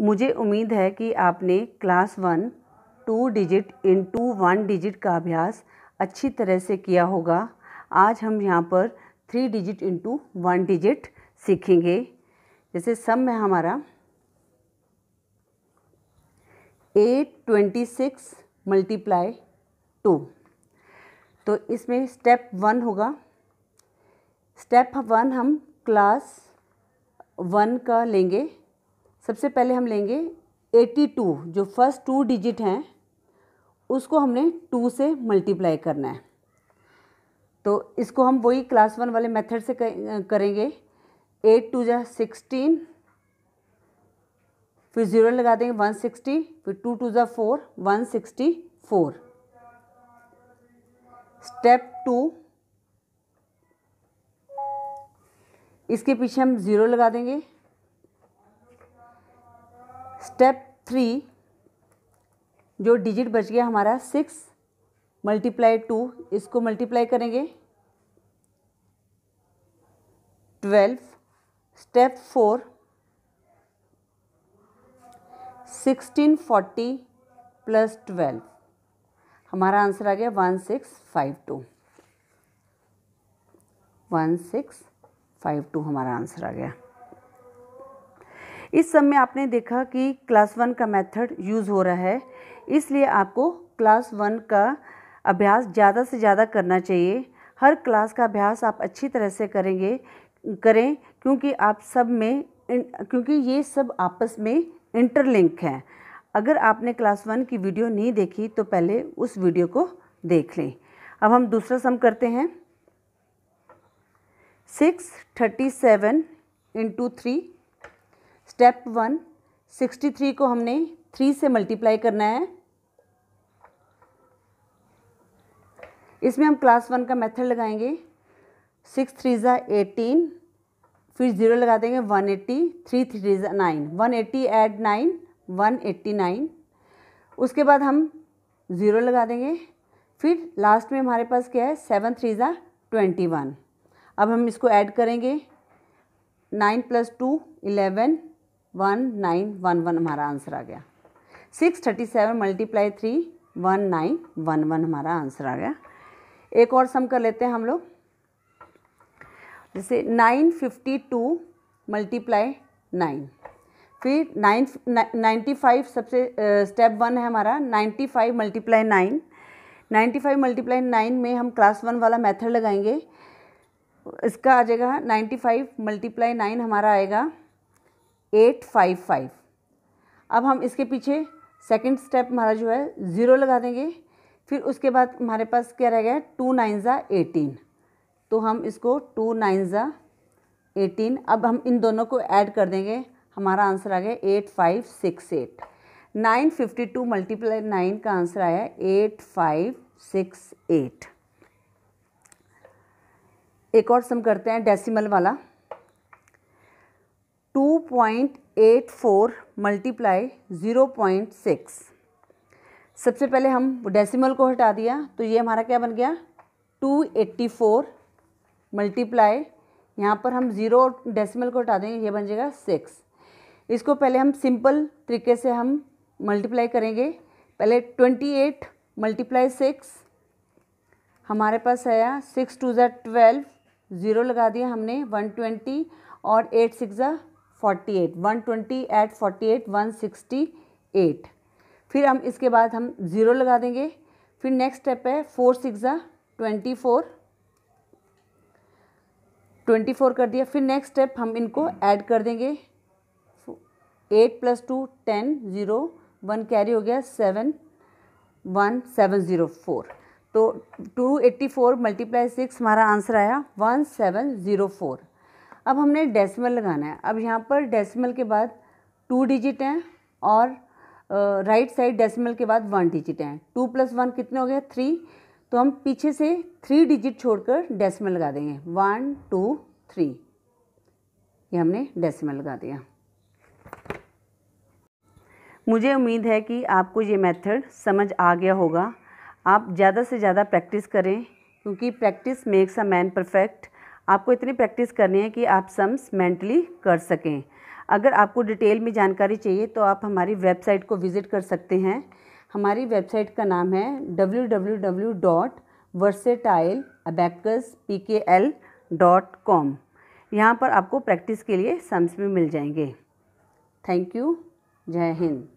मुझे उम्मीद है कि आपने class one two digit into one digit का अभ्यास अच्छी तरह से किया होगा आज हम यहाँ पर three digit into one digit सीखेंगे जैसे सम में हमारा eight twenty six multiply two तो इसमें स्टेप वन होगा स्टेप वन हम क्लास वन का लेंगे सबसे पहले हम लेंगे 82 जो फर्स्ट टू डिजिट हैं उसको हमने टू से मल्टीप्लाई करना है तो इसको हम वही क्लास वन वाले मेथड से करेंगे एट टू जा सिक्सटीन फिर ज़ीरो लगा देंगे वन सिक्सटी फिर टू टू ज़ा four one sixty four step two इसके पीछे हम ज़ीरो लगा देंगे स्टेप थ्री जो डिजिट बच गया हमारा सिक्स मल्टीप्लाई टू इसको मल्टीप्लाई करेंगे twelve step four sixteen forty plus twelve हमारा आंसर आ गया one six five two one six five two हमारा आंसर आ गया इस समय आपने देखा कि क्लास वन का मेथड यूज़ हो रहा है इसलिए आपको क्लास वन का अभ्यास ज़्यादा से ज़्यादा करना चाहिए हर क्लास का अभ्यास आप अच्छी तरह से करेंगे करें क्योंकि आप सब में क्योंकि ये सब आपस में इंटरलिंक हैं अगर आपने क्लास वन की वीडियो नहीं देखी तो पहले उस वीडियो को देख लें अब हम दूसरा सम करते हैं six thirty seven into three step one sixty three को हमने थ्री से मल्टीप्लाई करना है इसमें हम क्लास वन का मेथड लगाएंगे सिक्स थ्री ज़ा एटीन फिर ज़ीरो लगा देंगे वन एट्टी थ्री थ्री ज़ा nine one eighty add nine one eighty nine उसके बाद हम ज़ीरो लगा देंगे फिर लास्ट में हमारे पास क्या है सेवन थ्री ज़ा ट्वेंटी वन अब हम इसको ऐड करेंगे nine plus two eleven one nine one one हमारा आंसर आ गया six thirty seven multiply three one nine one one हमारा आंसर आ गया एक और सम कर लेते हैं हम लोग जैसे nine fifty two multiply nine फिर नाइन नाइन्टी फाइव सबसे स्टेप uh, वन है हमारा ninety five multiply nine ninety five multiply nine में हम क्लास वन वाला मेथड लगाएंगे इसका आ जाएगा नाइन्टी फाइव मल्टीप्लाई नाइन हमारा आएगा एट फाइव फाइव अब हम इसके पीछे सेकंड स्टेप हमारा जो है ज़ीरो लगा देंगे फिर उसके बाद हमारे पास क्या रह गया टू नाइन ज़ा एटीन तो हम इसको टू नाइन ज़ा एटीन अब हम इन दोनों को ऐड कर देंगे हमारा आंसर आ गया eight five six eight nine fifty two multiply nine का आंसर आया एट फाइव सिक्स एट एक और सम करते हैं डेसिमल वाला 2.84 मल्टीप्लाई 0.6 सबसे पहले हम डेसिमल को हटा दिया तो ये हमारा क्या बन गया 284 मल्टीप्लाई यहाँ पर हम ज़ीरो डेसिमल को हटा देंगे ये बन जाएगा सिक्स इसको पहले हम सिंपल तरीके से हम मल्टीप्लाई करेंगे पहले ट्वेंटी एट मल्टीप्लाई सिक्स हमारे पास आया सिक्स टू ज़ा ट्वेल्व ज़ीरो लगा दिया हमने वन ट्वेंटी और एट सिक्स ज़ा forty eight one twenty eight forty eight one sixty eight फिर हम इसके बाद हम ज़ीरो लगा देंगे फिर नेक्स्ट स्टेप है फोर सिक्स ज़ा ट्वेंटी फोर ट्वेंटी फोर कर दिया फिर नेक्स्ट स्टेप हम इनको ऐड कर देंगे eight plus two ten zero one carry हो गया seven one seven zero four तो two eighty four multiply six हमारा आंसर आया वन सेवन ज़ीरो फोर अब हमने डेसिमल लगाना है अब यहाँ पर डेसिमल के बाद टू डिजिट हैं और राइट साइड डेसिमल के बाद वन डिजिट हैं टू प्लस वन कितने हो गए थ्री तो हम पीछे से थ्री डिजिट छोड़कर डेसिमल लगा देंगे वन टू थ्री ये हमने डेसिमल लगा दिया मुझे उम्मीद है कि आपको ये मेथड समझ आ गया होगा आप ज़्यादा से ज़्यादा प्रैक्टिस करें क्योंकि practice makes a man perfect आपको इतनी प्रैक्टिस करनी है कि आप सम्स मेंटली कर सकें अगर आपको डिटेल में जानकारी चाहिए तो आप हमारी वेबसाइट को विज़िट कर सकते हैं हमारी वेबसाइट का नाम है W W W dot versatile P K L dot com यहाँ पर आपको प्रैक्टिस के लिए सम्स भी मिल जाएंगे थैंक यू जय हिंद